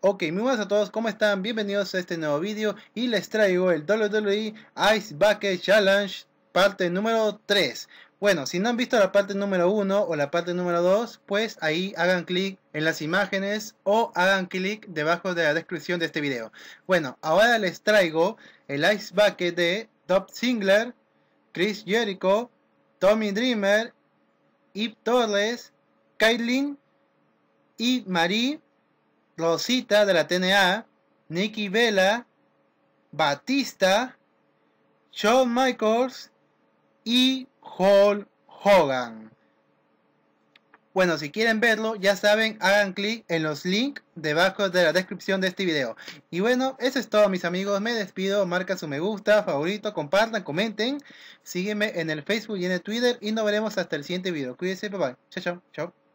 Ok, muy buenas a todos, ¿cómo están? Bienvenidos a este nuevo vídeo y les traigo el WWE Ice Bucket Challenge parte número 3. Bueno, si no han visto la parte número 1 o la parte número 2, pues ahí hagan clic en las imágenes o hagan clic debajo de la descripción de este video. Bueno, ahora les traigo el Ice Bucket de Top Singler, Chris Jericho, Tommy Dreamer, Yves Torres, Kaitlyn y Marie Rosita de la TNA, Nicky Vela, Batista, Shawn Michaels y Hall Hogan. Bueno, si quieren verlo, ya saben, hagan clic en los links debajo de la descripción de este video. Y bueno, eso es todo mis amigos, me despido, marca su me gusta, favorito, compartan, comenten, sígueme en el Facebook y en el Twitter y nos veremos hasta el siguiente video. Cuídense, bye bye, chao, chao.